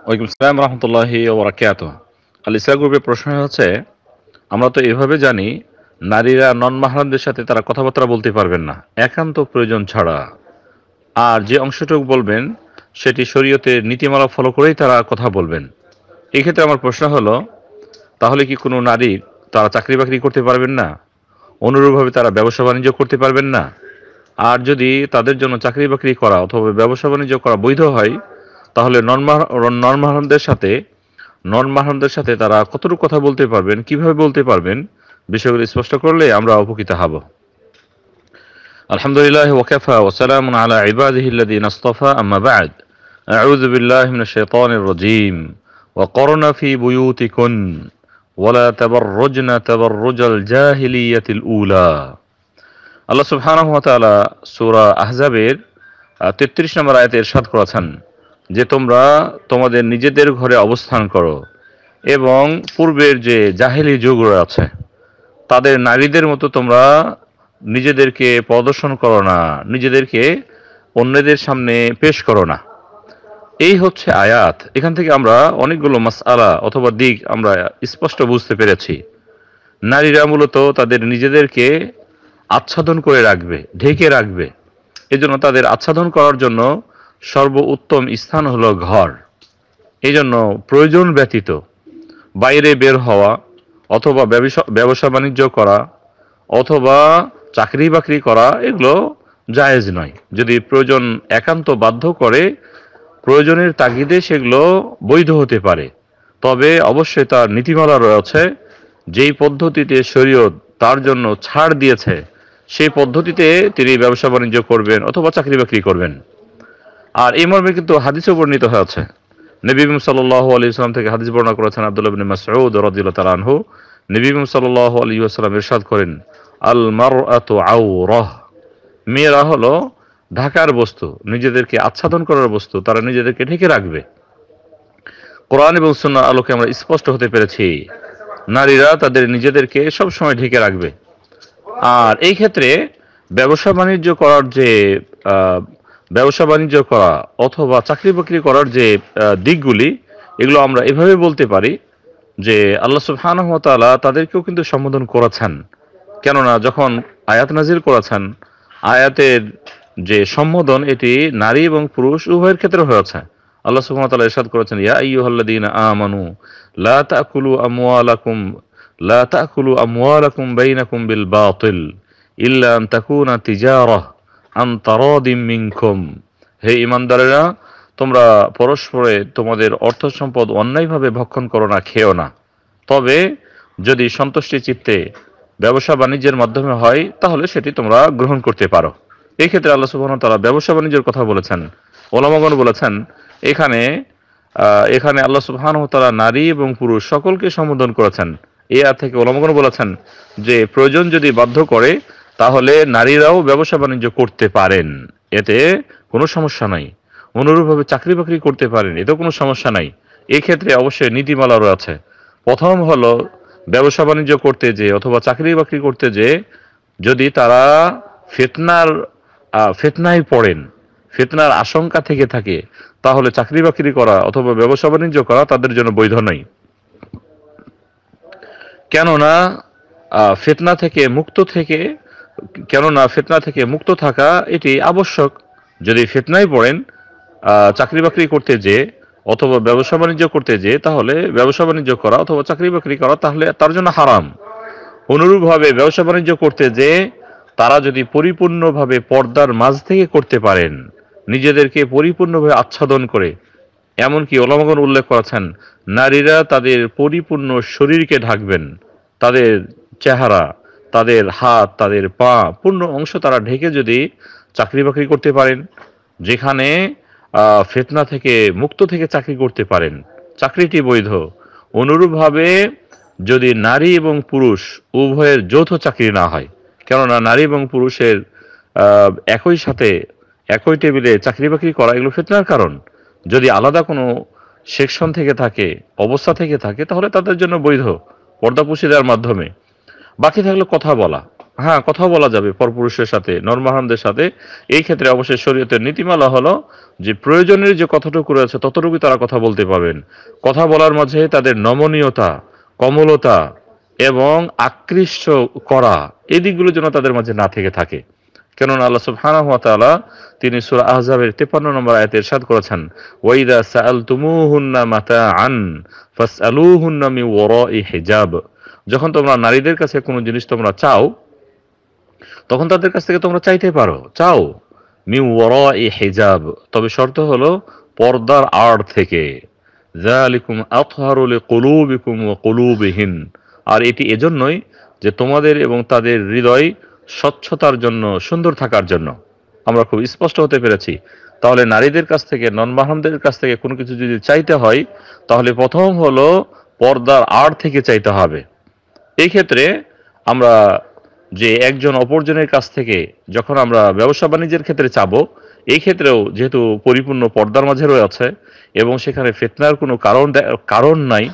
ওয়ালাইকুম আসসালাম রহমতুল্লাহি ওবরাকাত আল গ্রুপের প্রশ্ন হচ্ছে আমরা তো এভাবে জানি নারীরা নন মাহরামদের সাথে তারা কথাবার্তা বলতে পারবেন না একান্ত প্রয়োজন ছাড়া আর যে অংশটুকু বলবেন সেটি শরীয়তে নীতিমালা ফলো করেই তারা কথা বলবেন এক্ষেত্রে আমার প্রশ্ন হলো তাহলে কি কোনো নারী তারা চাকরি বাকরি করতে পারবেন না অনুরূপভাবে তারা ব্যবসা বাণিজ্য করতে পারবেন না আর যদি তাদের জন্য চাকরি বাকরি করা অথবা ব্যবসা বাণিজ্য করা বৈধ হয় তাহলে নন মাহারামদের সাথে নন সাথে তারা কতটুকু কথা বলতে পারবেন কিভাবে বলতে পারবেন বিষয়গুলো স্পষ্ট করলে আমরা উপকৃত হব আলহামদুলিল্লাহ ওয়াকাফা ওসালাম আলা ইবাদিহিল্লাদিন আস্তফা আম্মা বাদ أعوذ بالله من الشيطان الرجيم وقرن في بيوتكن ولا تبرجن تبرج الجاهلية الأولى আল্লাহ সুবহানাহু ওয়া তাআলা সূরা আহজাবের 33 নম্বর আয়াতে ইরশাদ করেছেন যে তোমরা তোমাদের নিজেদের ঘরে অবস্থান করো এবং পূর্বের যে জাহেলি যুগ আছে তাদের নারীদের মতো তোমরা নিজেদেরকে প্রদর্শন করো না নিজেদেরকে অন্যদের সামনে পেশ করো না এই হচ্ছে আয়াত এখান থেকে আমরা অনেকগুলো আলা অথবা দিক আমরা স্পষ্ট বুঝতে পেরেছি নারীরা মূলত তাদের নিজেদেরকে আচ্ছাদন করে রাখবে ঢেকে রাখবে এজন্য তাদের আচ্ছাদন করার জন্য সর্বোত্তম স্থান হলো ঘর এই জন্য প্রয়োজন ব্যতীত বাইরে বের হওয়া অথবা ব্যবসা বাণিজ্য করা অথবা চাকরি বাকরি করা এগুলো জায়েজ নয় যদি প্রয়োজন একান্ত বাধ্য করে প্রয়োজনের তাগিদে সেগুলো বৈধ হতে পারে তবে অবশ্যই তার নীতিমালা রয়েছে যেই পদ্ধতিতে শরীয়ত তার জন্য ছাড় দিয়েছে সেই পদ্ধতিতে তিনি ব্যবসা বাণিজ্য করবেন অথবা চাকরি বাকরি করবেন আর এই মর্মে কিন্তু হাদিসও বর্ণিত হয়েছে নবীম সাল্লাহ আলী ইসলাম থেকে হাদিস বর্ণনা করেছেন আব্দুল্লাহ বিন মাসউদ রাদিয়াল্লাহু তাআলা আনহু নবীম সাল্লাহ আলী আসসালাম ইরশাদ করেন আল আউ রহ মেয়েরা হলো ঢাকার বস্তু নিজেদেরকে আচ্ছাদন করার বস্তু তারা নিজেদেরকে ঢেকে রাখবে কোরআন এবং সুন্নাহ আলোকে আমরা স্পষ্ট হতে পেরেছি নারীরা তাদের নিজেদেরকে সব সময় ঢেকে রাখবে আর এই ক্ষেত্রে ব্যবসা বাণিজ্য করার যে ব্যবসা বাণিজ্য করা অথবা চাকরি বাকরি করার যে দিকগুলি এগুলো আমরা এভাবে বলতে পারি যে আল্লাহ সুবহানহতালা তাদেরকেও কিন্তু সম্বোধন করেছেন কেননা যখন আয়াত নাজির করেছেন আয়াতের যে সম্বোধন এটি নারী এবং পুরুষ উভয়ের ক্ষেত্রে হয়েছে আল্লাহ সুবহানতালা ইরশাদ করেছেন ইয়া আইয়ুহাল্লাযীনা আমানু লা তাকুলু আমওয়ালাকুম লা তাকুলু বিল বাতিল ইল্লা আন তাকুনা তিজারাহ মিনকুম হে ইমানদারেরা তোমরা পরস্পরে তোমাদের অর্থ সম্পদ অন্যায়ভাবে ভক্ষণ করো না খেও না তবে যদি সন্তুষ্টি চিত্তে ব্যবসা বাণিজ্যের মাধ্যমে হয় তাহলে সেটি তোমরা গ্রহণ করতে পারো এই ক্ষেত্রে আল্লাহ সুবহান তারা ব্যবসা বাণিজ্যের কথা বলেছেন ওলামাগণ বলেছেন এখানে এখানে আল্লাহ সুবহান তারা নারী এবং পুরুষ সকলকে সম্বোধন করেছেন এ আর থেকে ওলামাগণ বলেছেন যে প্রয়োজন যদি বাধ্য করে তাহলে নারীরাও ব্যবসা বাণিজ্য করতে পারেন এতে কোনো সমস্যা নাই অনুরূপভাবে চাকরি বাকরি করতে পারেন এতেও কোনো সমস্যা নাই এক্ষেত্রে অবশ্যই নীতিমালারও আছে প্রথম হলো ব্যবসা বাণিজ্য করতে যে অথবা চাকরি বাকরি করতে যে যদি তারা ফেতনার ফেতনায় পড়েন ফেতনার আশঙ্কা থেকে থাকে তাহলে চাকরি বাকরি করা অথবা ব্যবসা বাণিজ্য করা তাদের জন্য বৈধ নয় কেননা ফেতনা থেকে মুক্ত থেকে কেননা ফেতনা থেকে মুক্ত থাকা এটি আবশ্যক যদি ফেতনায় পড়েন চাকরি বাকরি করতে যে অথবা ব্যবসা বাণিজ্য করতে যে তাহলে ব্যবসা বাণিজ্য করা অথবা চাকরি বাকরি করা তাহলে তার জন্য হারাম অনুরূপভাবে ব্যবসা বাণিজ্য করতে যে তারা যদি পরিপূর্ণভাবে পর্দার মাঝ থেকে করতে পারেন নিজেদেরকে পরিপূর্ণভাবে আচ্ছাদন করে এমনকি ওলামগন উল্লেখ করেছেন নারীরা তাদের পরিপূর্ণ শরীরকে ঢাকবেন তাদের চেহারা তাদের হাত তাদের পা পূর্ণ অংশ তারা ঢেকে যদি চাকরি বাকরি করতে পারেন যেখানে ফেতনা থেকে মুক্ত থেকে চাকরি করতে পারেন চাকরিটি বৈধ অনুরূপভাবে যদি নারী এবং পুরুষ উভয়ের যৌথ চাকরি না হয় কেননা নারী এবং পুরুষের একই সাথে একই টেবিলে চাকরি বাকরি করা এগুলো ফেতনার কারণ যদি আলাদা কোনো সেকশন থেকে থাকে অবস্থা থেকে থাকে তাহলে তাদের জন্য বৈধ পর্দা দেওয়ার মাধ্যমে বাকি থাকলো কথা বলা হ্যাঁ কথা বলা যাবে পরপুরুষের সাথে নরমাহানদের সাথে এই ক্ষেত্রে অবশ্যই শরীয়তের নীতিমালা হলো যে প্রয়োজনের যে কথাটুকু রয়েছে ততটুকুই তারা কথা বলতে পাবেন কথা বলার মাঝে তাদের নমনীয়তা কমলতা এবং আকৃষ্ট করা এই দিকগুলো যেন তাদের মাঝে না থেকে থাকে কেননা আল্লাহ সুবহানাহু ওয়া তিনি সূরা আহজাবের তেপান্ন নম্বর আয়াতে ইরশাদ করেছেন ওয়াইদা সাআলতুমুহুন্না মাতাআন ফাসআলুহুন্না মিন যখন তোমরা নারীদের কাছে কোনো জিনিস তোমরা চাও তখন তাদের কাছ থেকে তোমরা চাইতে পারো চাও মিউ ওর এ হেজাব তবে শর্ত হলো পর্দার আড় থেকে কলুবিহীন আর এটি এজন্যই যে তোমাদের এবং তাদের হৃদয় স্বচ্ছতার জন্য সুন্দর থাকার জন্য আমরা খুব স্পষ্ট হতে পেরেছি তাহলে নারীদের কাছ থেকে নন মাহরমদের কাছ থেকে কোনো কিছু যদি চাইতে হয় তাহলে প্রথম হলো পর্দার আড় থেকে চাইতে হবে এই ক্ষেত্রে আমরা যে একজন অপরজনের কাছ থেকে যখন আমরা ব্যবসা বাণিজ্যের ক্ষেত্রে চাবো এই ক্ষেত্রেও যেহেতু পরিপূর্ণ পর্দার মাঝে রয়েছে এবং সেখানে ফেতনার কোনো কারণ কারণ নাই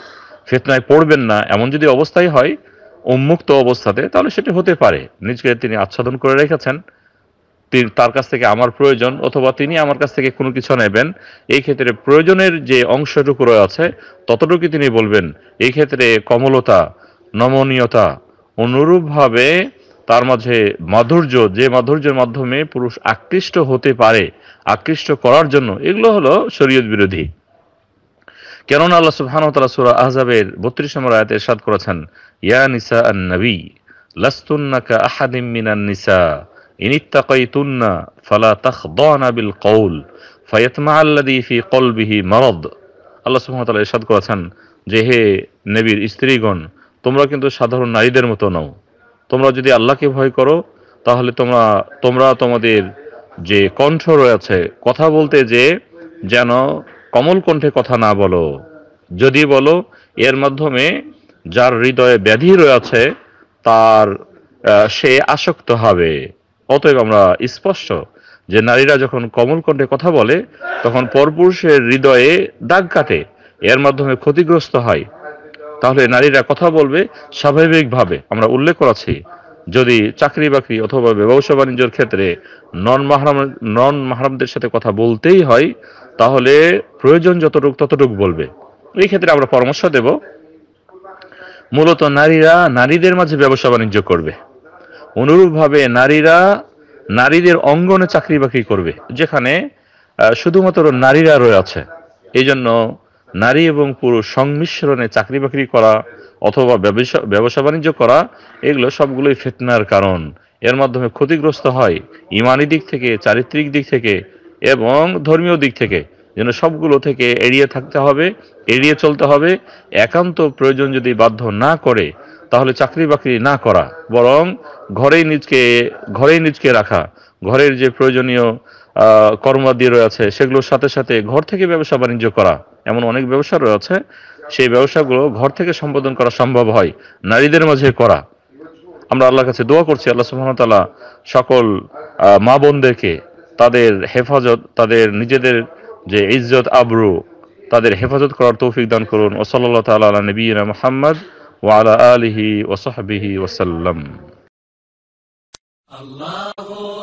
ফেতনায় পড়বেন না এমন যদি অবস্থাই হয় উন্মুক্ত অবস্থাতে তাহলে সেটি হতে পারে নিজকে তিনি আচ্ছাদন করে রেখেছেন তার কাছ থেকে আমার প্রয়োজন অথবা তিনি আমার কাছ থেকে কোনো কিছু নেবেন এই ক্ষেত্রে প্রয়োজনের যে অংশটুকু রয়েছে ততটুকু তিনি বলবেন এই ক্ষেত্রে কমলতা নমনীয়তা অনুরূপভাবে তার মাঝে মাধুর্য যে মাধুর্যের মাধ্যমে পুরুষ আকৃষ্ট হতে পারে আকৃষ্ট করার জন্য এগুলো হলো শরীয়ত বিরোধী কেননা আল্লাহ সুবহানাহু সূরা আহজাবের বত্রিশ নম্বর আয়াতে ارشاد করেছেন ইয়া নিসা আন-নবী লাস্তুন্নাকা আহাদিম মিনান নিসা ইনিত্তাকাইতুন্না ফালা তাখদানা বিল কওল ফায়াতমা আল্লাযী ফি কলবিহি মারাদ আল্লাহ সুবহানাহু ওয়া তাআলা ارشاد করেছেন যে হে নবীর স্ত্রীগণ তোমরা কিন্তু সাধারণ নারীদের মতো নাও তোমরা যদি আল্লাহকে ভয় করো তাহলে তোমরা তোমরা তোমাদের যে কণ্ঠ রয়েছে কথা বলতে যে যেন কমল কণ্ঠে কথা না বলো যদি বলো এর মাধ্যমে যার হৃদয়ে ব্যাধি রয়েছে তার সে আসক্ত হবে অতএব আমরা স্পষ্ট যে নারীরা যখন কমল কণ্ঠে কথা বলে তখন পরপুরুষের হৃদয়ে দাগ কাটে এর মাধ্যমে ক্ষতিগ্রস্ত হয় তাহলে নারীরা কথা বলবে স্বাভাবিকভাবে আমরা উল্লেখ করাছি যদি চাকরি বাকরি অথবা ব্যবসা বাণিজ্যের ক্ষেত্রে নন মাহরাম নন মাহরামদের সাথে কথা বলতেই হয় তাহলে প্রয়োজন যতটুক ততটুক বলবে এই ক্ষেত্রে আমরা পরামর্শ দেব মূলত নারীরা নারীদের মাঝে ব্যবসা বাণিজ্য করবে অনুরূপভাবে নারীরা নারীদের অঙ্গনে চাকরি বাকরি করবে যেখানে শুধুমাত্র নারীরা রয়েছে এই জন্য নারী এবং পুরুষ সংমিশ্রণে চাকরি বাকরি করা অথবা ব্যবসা ব্যবসা বাণিজ্য করা এগুলো সবগুলোই ফেতনার কারণ এর মাধ্যমে ক্ষতিগ্রস্ত হয় ইমানি দিক থেকে চারিত্রিক দিক থেকে এবং ধর্মীয় দিক থেকে যেন সবগুলো থেকে এড়িয়ে থাকতে হবে এড়িয়ে চলতে হবে একান্ত প্রয়োজন যদি বাধ্য না করে তাহলে চাকরি বাকরি না করা বরং ঘরেই নিজকে ঘরেই নিজকে রাখা ঘরের যে প্রয়োজনীয় কর্মাদি রয়েছে সেগুলোর সাথে সাথে ঘর থেকে ব্যবসা বাণিজ্য করা এমন অনেক ব্যবসা রয়েছে সেই ব্যবসাগুলো ঘর থেকে সম্বোধন করা সম্ভব হয় নারীদের মাঝে করা আমরা আল্লাহর কাছে দোয়া করছি আল্লাহ সুহামতাল্লাহ সকল মা বোনদেরকে তাদের হেফাজত তাদের নিজেদের যে ইজ্জত আবরু তাদের হেফাজত করার তৌফিক দান করুন ও সাল্লাহ তালা নবী মোহাম্মদ ওয়ালা আলহি ওসহাবিহি ওসাল্লাম আল্লাহ